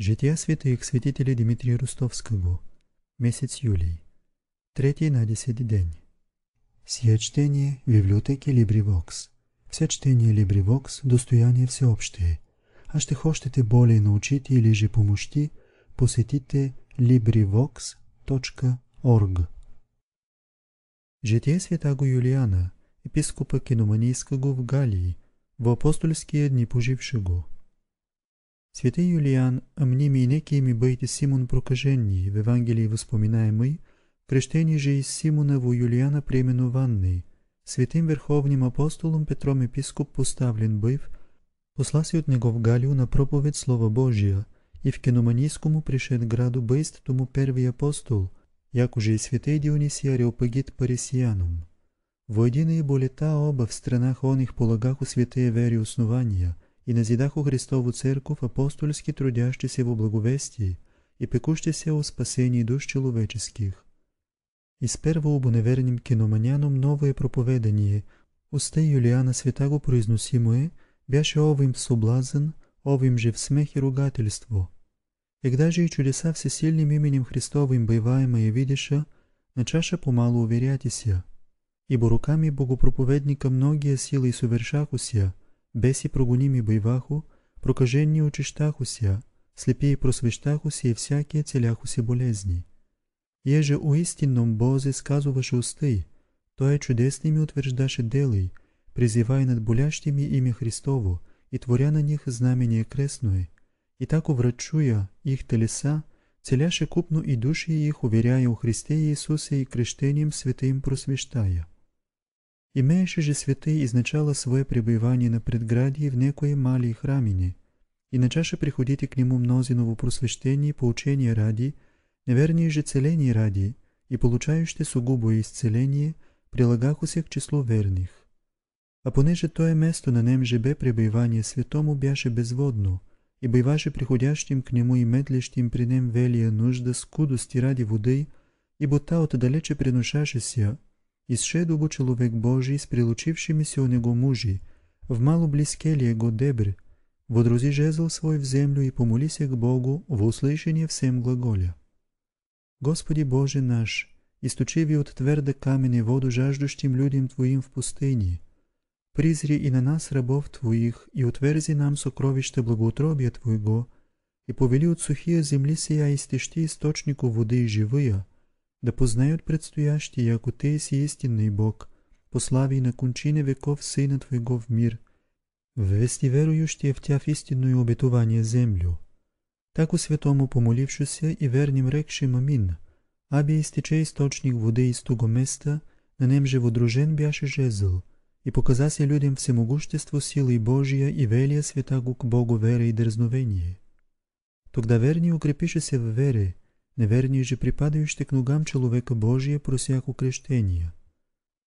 Жития святых святителя Дмитрия Ростовского. Месец юлий. Третий на десятый день. Сие чтение в библиотеке LibriVox. Все чтение LibriVox – достояние всеобщее. А ще хочете более научите или же помощи, посетите LibriVox.org. Житие святаго Юлиана, епископа киноманийского в Галии, в апостольские дни пожившего – Святый Юлиан, мними и некими бейте Симон прокаженний, в Евангелии воспоминаемый, крещение же из Симона во Юлиана преименованный, святым верховним апостолом Петром епископ поставлен быв, посласи от него в Галию на проповед Слова Божия, и в киноманийскому пришед граду бейст тому первый апостол, як уже и святый Дионисий Ареопагит Парисиянум. Воедино и та оба в странах оних полагах у святые вере основания – и назидах у Христову церковь апостольски трудящийся во благовестии и пекущийся о спасении душ человеческих. И сперва об универним киноманянам новое проповедание, уста Юлиана Святаго произносимое, беше овим соблазен, овим же в смех и ругательство. Когда же и чудеса всесильным именем Христовым боеваемое видиша, на чаша помалу уверятися, ибо руками Богопроповедника многие силы и совершахуся, беси прогоними бойваху, прокажени очищаху ся, слепи и просвещаху се и всякие целяху се болезни. Еже уистинном Бозе сказуваше усты, Той чудесными утверждаше делай, призывая над болящими имя Христово и творя на них знамение крестное, и так уврачуя их телеса, целяше купну и души их, уверяя у Христе Иисусе и крещением святым просвещая. Имеющий же святей изначало свое пребывание на предградии в некои мали храмини, начаше приходите к нему мнози новопросвещения и поучения ради, неверние же целения ради и получающите сугубо изцеление, прилагаху се к число верних. А понеже тое место на нем же бе пребывание святому бяше безводно, и биваше приходящим к нему и медлещим при нем велия нужда скудости ради воды, ибо та отдалече приношаше ся, изшедо го человек Божий с прилучившимися у него мужи, в мало близке ли его дебрь, возрузи жезл свой в землю и помолися к Богу во услышание всем глаголя. Господи Боже наш, источиви от тверда каменя воду жаждущим людям Твоим в пустыне, призри и на нас рабов Твоих, и отверзи нам сокровище благоутробия Твоего, и повели от сухие земли сия истещи источнику воды живыя, да познают предстоящи, ако те е си истинный Бог, послави на кончине веков Сына Твоего в мир, вести верующие в Тя в истинную обетование землю. Тако святому помолившуся и верним рекшим Мамин, аби изтече източник води из того места, на нем же водружен бяше жезъл, и показа се людям всемогущество силы Божия и велия го к Богу вера и дързновение. Тогда верни укрепише се в вере, Неверни же припадающи к ногам человека Божия просяко крещение,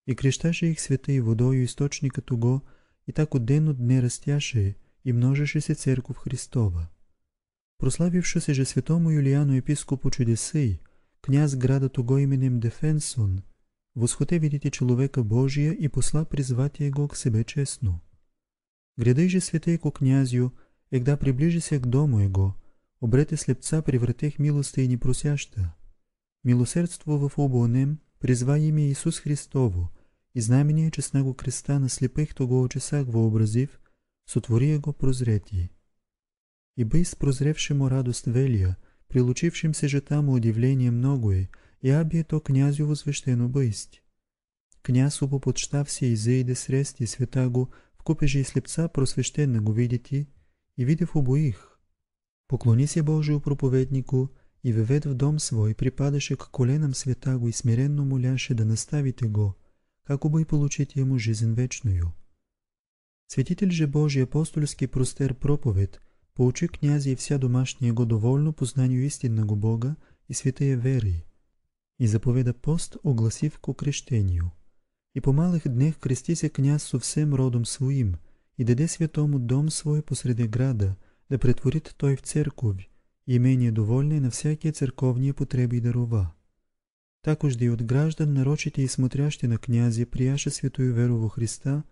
И крещаше их света и водою источника того, и так от ден от дне растяше и множеше се церков Христова. Прославивши се же святому Юлиану епископу чудесей, княз града того именем Дефенсон, восхоте видите человека Божия и посла призвати его к себе честно. Грядай же святейко князю, егда приближи се к дому его, обрете слепца превратех милостъйни просяща. Милосердство в обонем призва име Исус Христово и знамение, че с него креста на слепых того очесах вообразив, сотвори го прозрети. И бый с прозревшему радость велия, прилучившимся же таму удивление многое, и абие то князю возвещено бысть. Князь убо подштався и заиде срести святаго, в купеже и слепца просвещенного видите, и видев обоих, поклони се Божию проповеднику и въвед в дом свой припадаше к коленам света го и смиренно моляше да наставите го, како бы и получите ему жизнь вечную. Светитель же Божий апостольский простер проповед, поучи князя и вся домашния го довольно познанию истинного Бога и святые веры, и заповеда пост, огласив ко крещению. И по малых днях крести се князь со всем родом своим, и даде святому дом свой посреди града – да претворит той в църкови, имение довольне на всякие церковные потреби и дарова. Такожды и от граждан нарочите и смотрящи на князя, прияше святую веру во Христа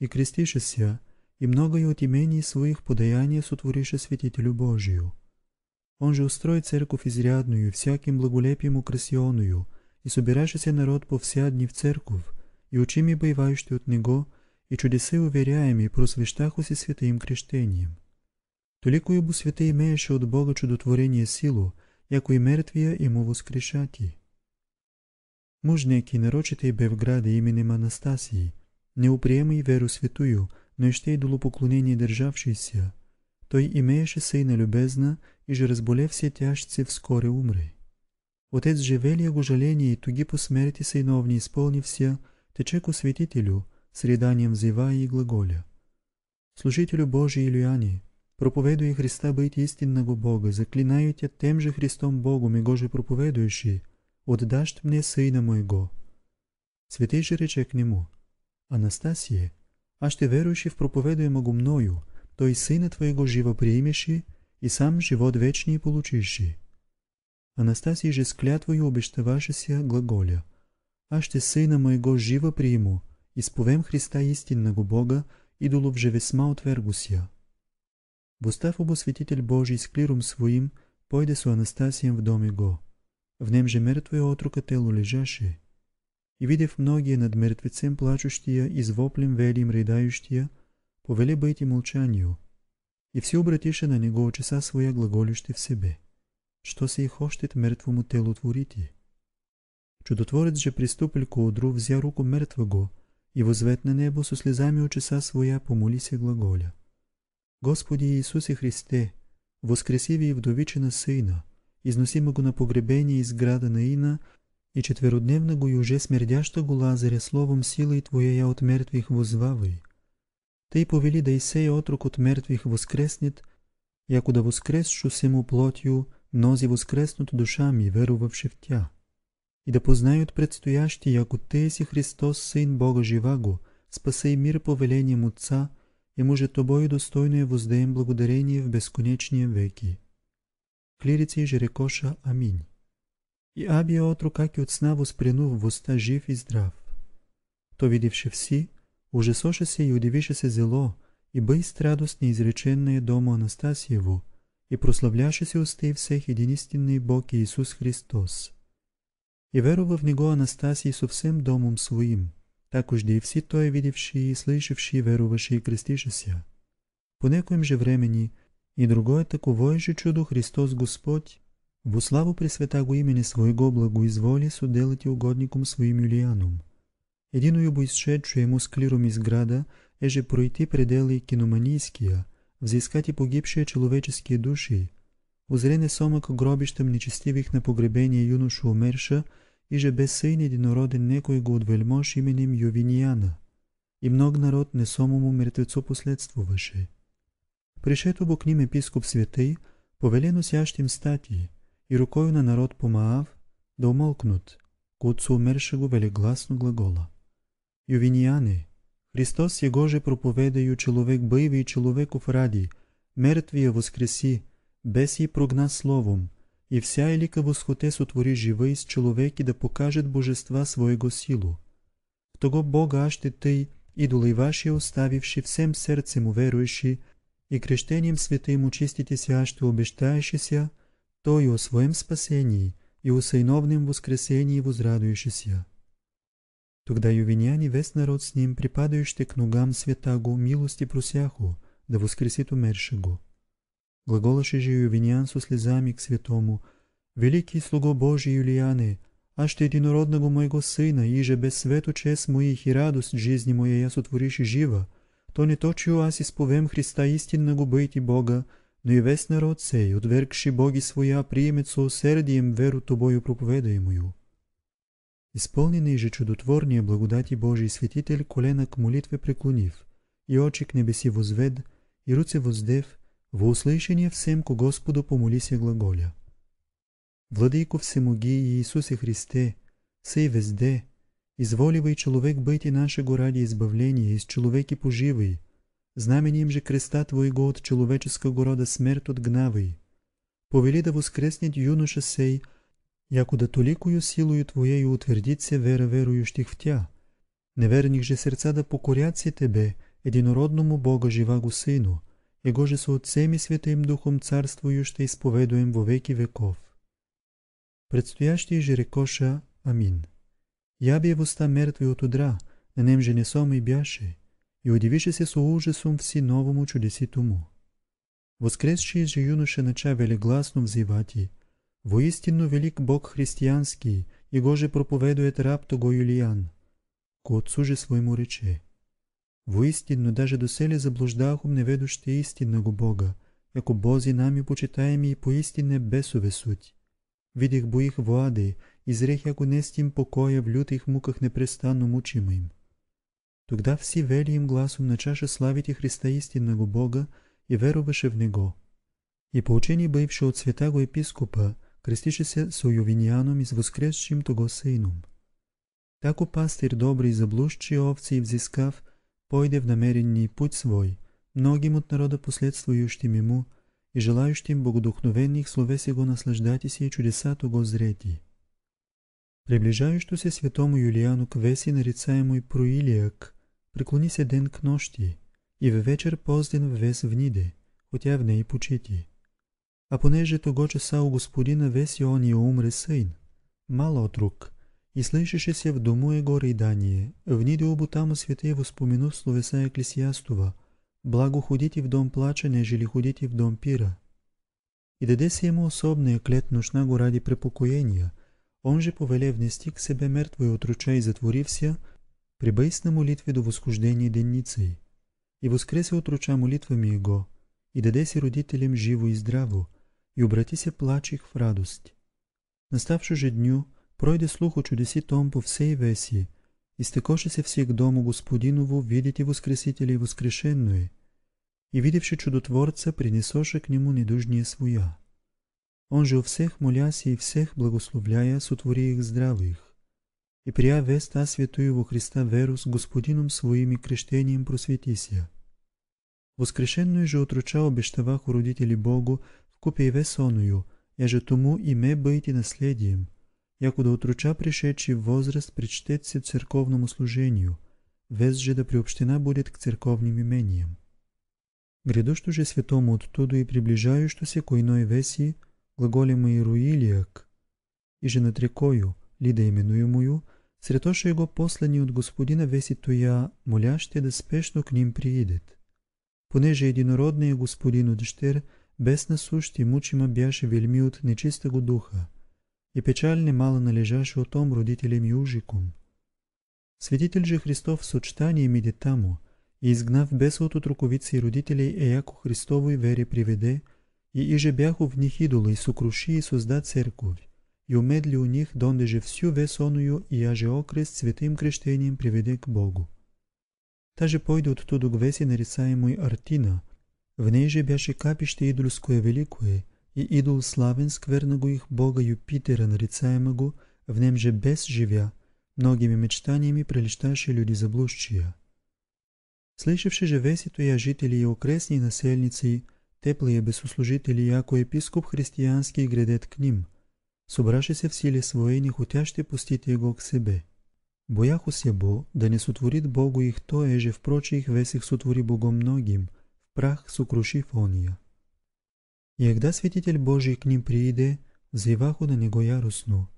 и крестише ся, и многое от имений своих подаяния сотворише святителю Божию. Он же устрой церковь изрядную, всяким благолепием украсионую, и собираше се народ по вся дни в церковь, и очими бывающие от него, и чудесы уверяемые просвещаху се святым крещением. Толико Бо света имееше от Бога чудотворение силу, яко и мертвия и му воскрешати. Мужнеки нарочите и бе в града именем Анастасии, не и веру святую, но ще и долупоклонение държавшийся. Той имееше са сейна любезна и же разболев се тящце вскоре умре. Отец живелия го жаление и туги по смерти са сейновни изпълнився, тече ко святителю, среданием взива и глаголя. Служителю Божий Илюяни – проповедуя Христа быть истинного Бога, заклинаю тебя тем же Христом Богом, Его же проповедующий, отдашь мне Сына Моего». Святий же рече к нему, «Анастасие, аз ти верующий в проповедуемого мною, той Сына Твоего живо примеши и сам живот вечный получиши». Анастасий же с клятвою обещавашися глаголя, «Аз ще Сына Моего живо приму, изповем Христа истинного Бога, идолов же весьма отвергуся». Бостав обосветитель Божий с клиром своим пойде со Анастасием в доме го. В нем же мертвое отрока тело лежаше. И видев многие над мертвецем плачущия и с воплем велим рейдающия, повеле бъйте и молчанию. И все обратише на него часа своя глаголище в себе. Що се и хощет мертво му тело творите? Чудотворец же приступил ко одру, взя руку мертва го, и возвет на небо со слезами от часа своя помоли се глаголя – Господи Иисусе Христе, възкреси ви и вдовичена сина, износи му го на погребение из града на Ина и четверодневна го уже смердяща го Лазаря словом силой Твоя я от мертвих возвавай. Тъй повели да Исея отрок от мертвих воскреснет, яко да воскресшу сему плотью, мнози воскреснут душами, верувавши в тя. И да познают предстоящи, яко Ты си Христос, Син Бога живаго, спасай мир повелением Отца – и мы же Тобою достойные воздаем благодарение в бесконечные веки. Клирицей и жерекоша. Аминь. И Абия отру, как и от сна воспрянув воста жив и здрав. То видевши все, ужасоше се и удивише се зело, и быст радостно изреченное дому Анастасиеву, и прославляше се устей всех единственный Бог Иисус Христос. И верова в Него Анастасий со всем домом своим – Так ождивши, той видевши, слышавши, веруваше и крестише ся. По некоем же времени и другое таковое же чудо Христос Господь во славу пресвета го имени своего благоизволи соделати угодником своим Юлианом. Единою боисшедшую ему с клиром из града еже пройти пределы киноманийския, взискати погибшие человеческие души, узрене сомък гробищем нечестивих на погребение юношу умерша – иже бе сын единороден некой го от вельмож именем Ювинияна, и мног народ не само му мертвецо последствуваше. Пришед обок ним епископ Светей, повеле носящим статии, и рукою на народ помаав, да умолкнут, куцо умерше го велегласно глагола. Ювинияне, Христос Егоже проповедаю человек быви и человеков ради, мертвия воскреси, беси прогна словом, и вся Елика Восхотес отвори жива из човек да покажат божества своего силу. В того Бога аще тъй, идола и ваши оставивши, всем сердце му веруеши, и крещением света им очистите се аще обещаеше ся, то и о своем спасении, и о съйновнем воскресении возрадуеше ся. Тогда Ювиняни, весь народ с ним, припадающий к ногам святаго, милости просяху, да воскресит умершего. Глаголаше же Ювениан со слезами к святому, «Великий слуго Божий Юлианы, аще единородного моего сына, и же без свету чест моих и радость жизни моей я сотворишь жива, то не то, чу аз изповем Христа истинного быть и Бога, но и весь народ сей, отвергши Боги своя, приемет со усердием веру Тобою проповедаемую». Изпълненный е же чудотворния благодати Божий святитель колена к молитве преклонив, и очи к небеси возвед, и руце воздев, Во услышание всем ко Господу помоли се глаголя. Владейко всемоги Иисусе Христе, сей везде, изволивай человек быть и нашего ради избавления, из человеки поживый, знаменем же креста Твоего от человеческого рода смерть отгнавый. Повели да воскреснет юноша сей, яко да толикою силою Твоею утвердит се вера верующих в Тя. Неверних же сердца да покорят се Тебе, единородному Бога живаго Сину – Его же Соотцем и Святым Духом Царствующ изповедуем во веки веков. Предстоящий же рекоша Амин. Я бе в уста мертви от удра, на нем же не сом и бяше, и удивише се со ужасом вси новому чудесито му. Воскресший же юноша нача велегласно взивати, воистинно велик Бог християнски, и го же проповедует раб того Юлиан, ко отцу же своему рече – Воистинно даже доселе заблуждахом неведоще истинного Бога, яко Бози нами почитаеми и поистине бесове суть. Видях бо их влади, изрех яко нестим покоя в лютых муках непрестанно мучим им. Тогда все вели им гласом на чаше славите Христа истинного Бога и веруваше в Него. И поучени бывши от святаго епископа, крестише се с Ювинианом и с воскресшим того сыном. Тако пастир добрый заблудши овци и взискав, пойде в намеренни путь свой, многим от народа последствующим ему и желающим богодухновенных слове го наслаждати си и чудесато го зрети. Приближающо се святому Юлиану Квеси, нарицаемо и Проилияк, преклони се ден к нощи и във вечер позден в вниде, хотя в ней почити. А понеже того часа у господина веси он и умре сын, мало рук – и слышеше се в дому его рыдание, в недеобу там святей воспоминув словеса Еклесиастова, благо ходите в дом плача, нежели ходите в дом пира. И даде се ему особная е клетнушна го ради препокоения, он же повеле внести к себе мертвые отруча и затворив затворився, с на молитве до восхождения денницей. И воскресе отруча молитвами его, и даде си родителям живо и здраво, и обрати се плачих в радость. Наставши же дню, пройде слух о чудеси том по всей Весии, истекоше се всех дому Господиново, видите Воскресители и воскресителя и и, видевши чудотворца, принесоше к нему недужния своя. Он же у всех молясь и всех благословляя, сотвори их здравых. И прия веста святую во Христа веру с Господином своим и крещением просвети ся. просветися. Воскрешенную же отруча обещавах у родители Богу, вкупе и весоную, я же тому и ме бъйте наследием – Яко да отруча пришедший возраст, причтет се църковному служению, вез же да приобщена будет к църковним имениям. Грядущо же святому оттуду и приближающо се к иной веси, глаголема Ируилиак, и же над рекою, лида именуемую, сретоше его послани от господина веси тоя, моляще да спешно к ним приидет. Понеже единородният господин от щер, без насущи мучима бяше вельми от нечистого духа, и печальный мало на лежащую том родителям ужикум. Святитель же Христов в сочетание медитамо и изгнав беса от отруковица и родителей яко Христово и вере приведе, и иже бяхо в них идола и сокруши и созда церковь, и умедли у них, же всю весоную и аже окрест святым крещением приведе к Богу. Та же пойде от к веси нарисаемой Артина, в ней же бяше капище идольское великое – и идол славен, скверна го их бога Юпитера, нарицаема го, в нем же без живя, многими мечтаниями прелищаше люди заблудшия. Слышавши же весито я жители и окрестни насельницы, теплые бесослужители, яко епископ християнски гредет к ним, собраше се в силе своей, не хотяще пустите его к себе. Бояхо се бо, да не сотворит Богу их то, еже впроче их весих сотвори Богом многим, в прах сокрушив ония. И когда свидетель Божий к ним прииде, заяваху на него яростно.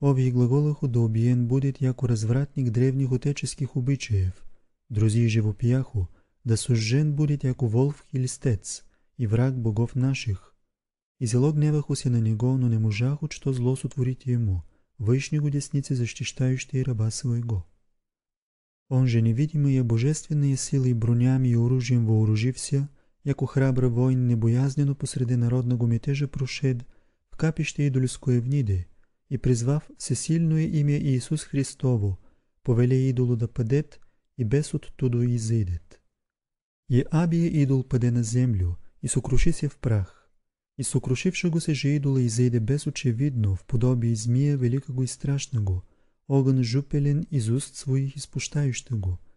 Овие глаголаху да обиен будет яко развратник древних отеческих обичаев. Друзи живопияху, да сужжен будет яко волф или стец, и враг богов наших. И зело гневаху се на него, но не можаху, что зло сотворите ему, вышни го десницы защищающие раба своего. Он же невидимый и божественные силы бронями и оружием вооружився, яко храбра войн небоязнено посреди народного мятежа прошед в капище идольское Евниды и, призвав всесильное имя Иисус Христово, повеле идолу да падет и без оттуду изыдет. И абия е идол паде на землю и сокруши се в прах. И сокрушивши го се же идола изейде очевидно, в подобие змия велика го и страшна го, огън жупелен из уст своих изпущающа го –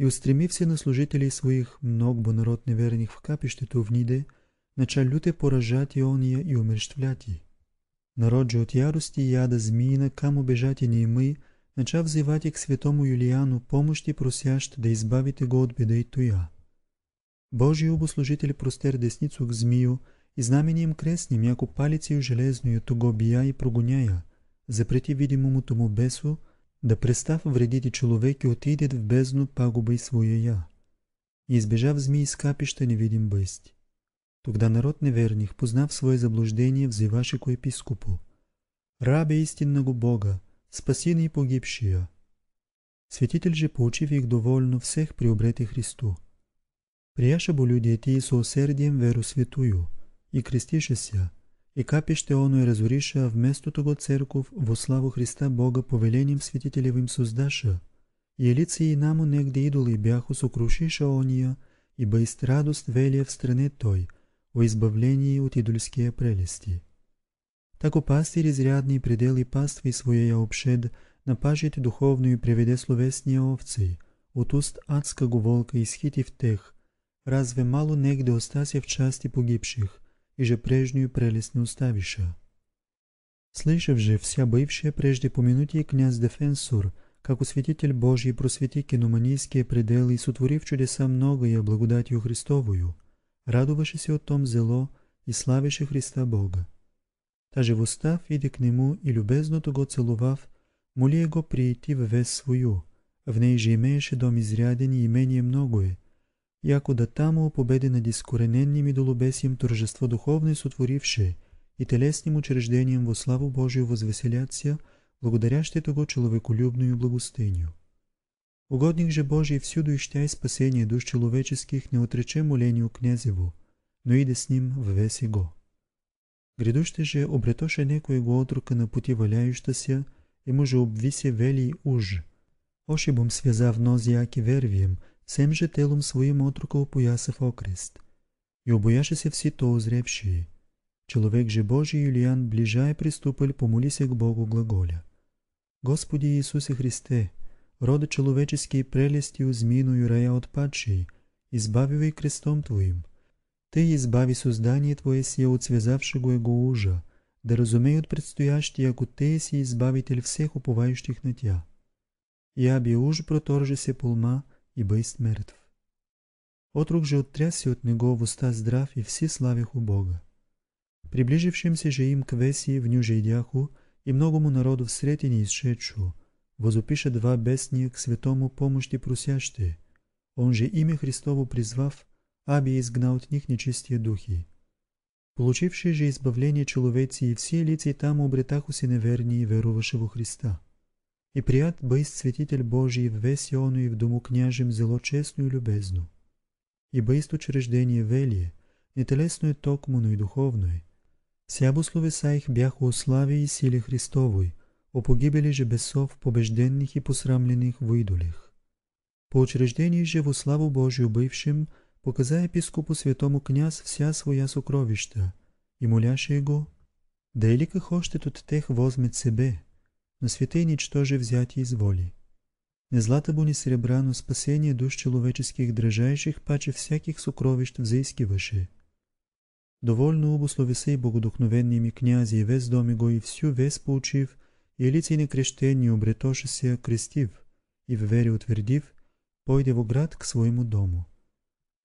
и устремив се на служители своих много бонарод неверних в капището в Ниде, люте поражати ония и умерщвляти. Народ же от ярости и яда змиина, кам обежати не имай, начав взивати к святому Юлиану помощи просящ да избавите го от беда и тоя. Божий обослужители простер десницу к змию и знамением крестним, яко палицею железную, того бия и прогоняя, запрети видимому тому бесу, да престав вредите човек отидет в бездну пагуба и своя я. И избежав змии с капища невидим бысть. Тогда народ неверних, познав свое заблуждение, взываше к епископу. «Рабе истинного Бога, спаси и погибшия!» святитель же, получив их довольно, всех приобрети Христу. Прияше бо люди ти со усердием веру святую и крестише и капище оно и разориша, а вместо того церков во славу Христа Бога повелением святителевым создаша. Елици и наму негде идолы бяху сокрушиша ония, ибо ист радост велия в стране той, о избавлении от идольские прелести. Тако пастир изрядни пределы паствы своея обшед, на пажите духовную приведе словесния овци, от уст адска волка изхитив тех, разве мало негде остася в части погибших – и же прежнюю прелесть не уставиша. Слышав же вся бывшая прежде помянутие князь Дефенсур, как усвятитель Божий просвети киноманийские пределы и сотворив чудеса многое благодатью Христовую, радовавшись о том зело и славеше Христа Бога. Таже востав иде к нему и любезното го целував, молие го прийти в вес свою, в ней же имееше дом изряден и имение многое, яко да тамо победи над и долобесием тържества духовно и сотворивши, и телесним учреждением во славу Божию возвеселяться, благодарящий Того человеколюбную благостыню. Угодник же Божий всюду ищтя и спасение душ человеческих, не отрече молению князево, но иде с ним ввеси го. Грядуще же обретоше некой го отрока на пути валяюща се, и може обви се вели уж. Ошибом связав нозі, як і Всем же телом своим отроков пояса окрест. И обояше все то озревшие. Человек же Божий Юлиан ближай приступил, помоли се к Богу глаголя. Господи Иисусе Христе, рода человеческий прелестью и рая отпадший, избавивай крестом Твоим. Ты избави создание Твое сие от связавшего его ужа, да разумеют предстоящие, ако Ты си избавитель всех уповающих на Тя. Я би уж проторже се полма, и быст мертв. Отрок же оттрясся от него, в здрав, и все славиху Бога. Приближившимся же им к веси в нюже дяху и многому народу в сретине изшедшу, возопиша два бесни к святому помощи просящие, он же имя Христово призвав, аби изгнал от них нечистие духи. Получившие же избавление человеци и все лица там обретаху си неверни и веруваше во Христа. И прият бъй светител Божий в весе и в дому княжем зело честно и любезно. И бъй с учреждение велие, не телесно е токмо, но и духовно е. Ся благословесаих бяха о славе и силе Христовой, о погибели же бесов, побежденных и посрамленных в идолях. По учреждении же во славу Божию бывшим, показа епископу святому княз вся своя сокровища и моляше го, да е ли още от тех возьме себе – но святей ничтоже взяти из воли. Не злата бо ни сребра, но спасение душ человеческих дрожайших паче всяких сокровищ взыскиваше. Довольно обуслови се и богодухновенними князи и вес доми го и всю вес получив, и лицейни крещение обретоше се крестив, и в вере утвердив, пойде во град к своему дому.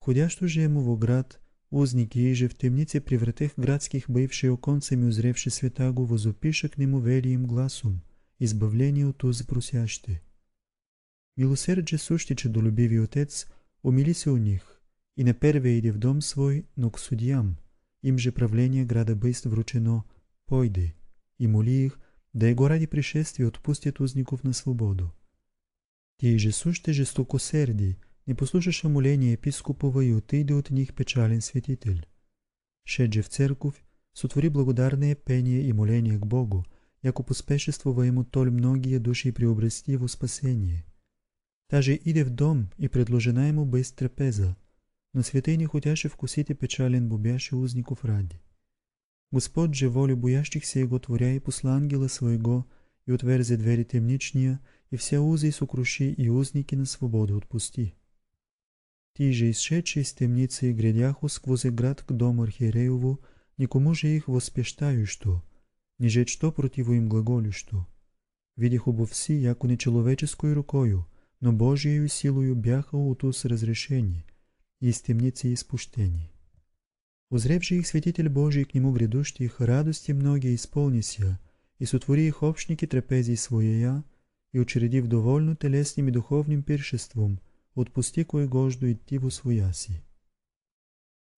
Ходящо же ему во град, узники и же в темнице привратех градских бывшие оконцами узревши света го, возопиша к нему вели им гласом избавлението за просящи. Милосердже сущи до любиви Отец, умили се у них и на перве иде в дом свой, но к судьям, им же правление града быст вручено «Пойди» и моли их, да го ради пришествие отпустят узников на свободу. Те и же жестоко серди, не послушаше моление епископова и отиде от них печален святитель. Шедже в церковь, сотвори благодарное пение и моление к Богу – яко поспешествува ему толь многие души приобрести его спасение. та же иде в дом и предложена ему без трапеза, но святей не хотяше вкусите печален бубяше узников ради. Господ же волю боящихся Его творя и посла ангела своего, и отверзи двери темничния, и все узы и сокруши, и узники на свободу отпусти. Ти же изшедшие из темницы и гредяху сквозь град к дому архиерееву, никому же их воспещаю, что – не жечь то противу им глаголющу. Видях обо яко не человеческой рукою, но Божьею силою бяха утус разрешений и из темницы Узрев же их святитель Божий к нему грядущих, радости многие исполнися, и сотвори их общники трапезии своя, и учредив довольно телесным и духовным пиршеством, отпусти кое гожду идти во своя си.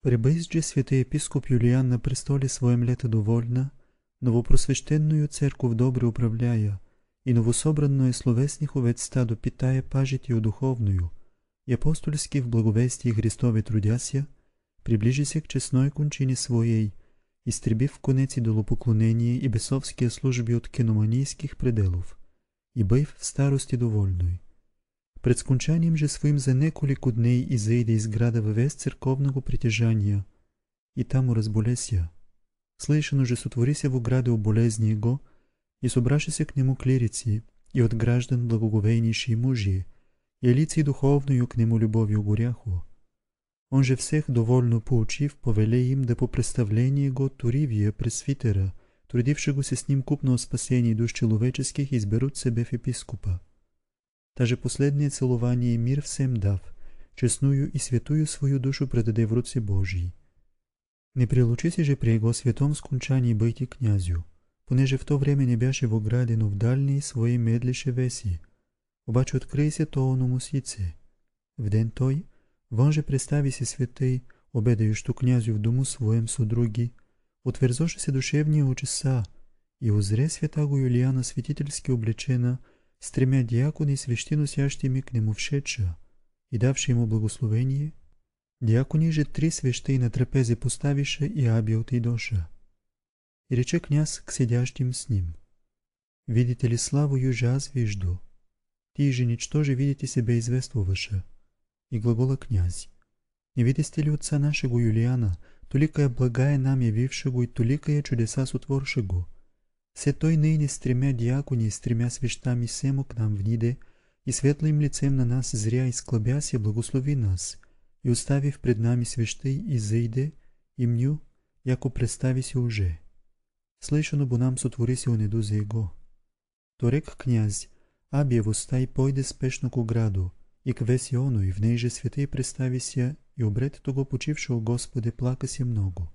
Прибыз же святый епископ Юлиан на престоле своем лето довольна. Новопросвещенною церков добре управляя, и новособранное словесних овец стадо питая пажитью духовную, и апостольски в благовестии Христове трудяся, приближи се к честной кончине своей, изтребив конец и идолопоклонение и бесовские служби от кеноманийских пределов, и бъйв в старости довольной. Пред скончанием же своим за неколико дней изейде из града вест църковного притежания, и там разболеся слышен уже сотвори се во града о болезни го, и собраше се к нему клирици, и от граждан благоговейнейшие мужи, и лицей духовную к нему любовью горяху. Он же всех довольно поучив, повеле им да по представлении го Туривия, пресвитера, трудившего се с ним купно о спасении душ человеческих, изберут себе в епископа. Даже последнее целование мир всем дав, честную и святую свою душу предаде в руце Божьей. Не прилучи же при его святом скончании быть князю, понеже в то време не беше в граде, в дальни свои медлише веси. Обаче откри се то оно му В ден той, вънже представи се светей, обедающу князю в дому своем судруги, отверзоше се душевния очеса и узре свята го Юлиана светительски облечена, стремя тремя диакони свещи носящими к нему вшедша, и давши ему благословение – Дякониже три свеща и на трапезе поставише и Аби доша. И рече княз к седящим с ним. Видите ли славу южа аз вижду. Ти же ничто же видите себе извествуваше. И глагола князь. Не видите ли отца нашего Юлиана, толикая е благая е нам го и толикая е чудеса го. Се той ныне не стремя диакони и стремя свещами семо к нам вниде, и светлым лицем на нас зря и се благослови нас – и оставив пред нами свеща и зайде, и мню, яко представи се уже. Слышано бо нам сотвори се онеду за его. То рек князь, Абиево стай пойде спешно к граду, и к весе оно, и в нейже святей представи се, и обред того почившего Господе плака се много.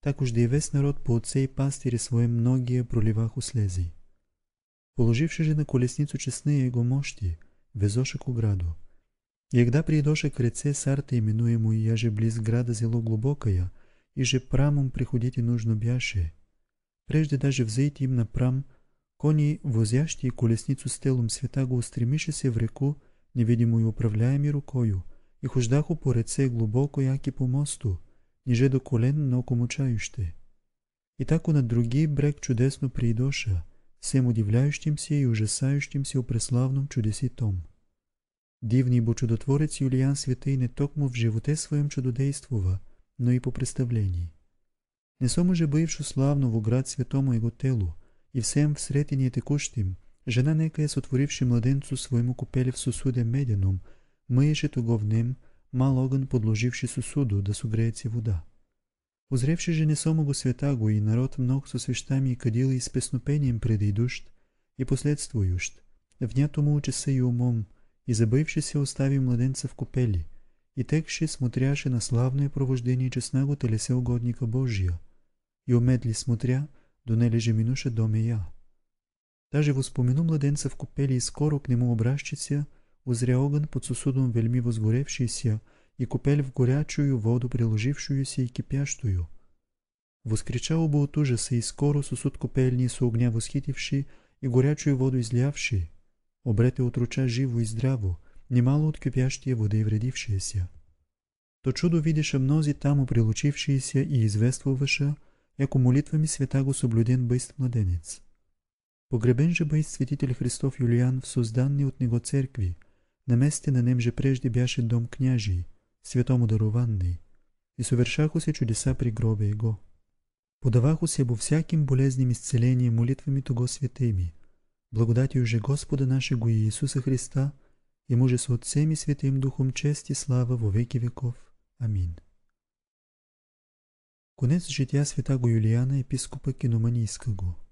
Так уж да и весь народ по отце и пастире свое многие проливах слези. Положивши же на колесницу честные его мощи, везоше к граду – Когда придешь к реце Сарты, именуемую яже близ града Зело Глубокая, и же прамом приходите нужно бяше. Прежде даже взейте им на прам, кони, возящие колесницу с телом света, го устремише се в реку, невидимую управляеми рукою, и хождахо по реце глубоко яки по мосту, ниже до колен на окомучающе. И тако на други брег чудесно придоша, всем удивляющим се и ужасающим се о преславном чудеси том. Дивни бочудотворец Юлиан Светый не токмо в животе своем чудодействува, но и по представлении. Не само же бившо славно во град святому его телу, и всем в сретение текущим, жена некая е сотворивши младенцу своему купели в сосуде меденом, мыеше того в нем, мал огън подложивши сосуду да согреете вода. Узревши же не само го света го и народ много со свещами и кадили и с песнопением предидущ и последствующ, внято му уче се и умом, и забывши се остави младенца в купели, и текше смотряше на славное провождение честного телесе угодника Божия, и умедли смотря, донеле же минуша дом я. Даже воспомяну младенца в купели и скоро к нему обращися, узря огън под сосудом вельми возгоревшийся и купель в горячую воду приложившую се и кипящую. Воскричал оба от ужаса и скоро сосуд купельни с огня восхитивши и горячую воду излявши. Обрете отруча живо и здраво, немало от кипящия вода вредившиеся. То чудо видеше мнози там се и извествуваше, яко ми света го соблюден бъйст младенец. Погребен же бъйст святител Христов Юлиан в созданни от него церкви, на месте на нем же прежде бяше дом княжий, святому дарованни, и совершаху се чудеса при гробе его. Подаваху се во всяким болезним изцеление молитвами того святими. Благодатью же Господа нашего Иисуса Христа и Ему же с Отцем и Святым Духом честь и слава во веки веков. Амин. Конец життя святаго Юліана, епископа Кіноманійського.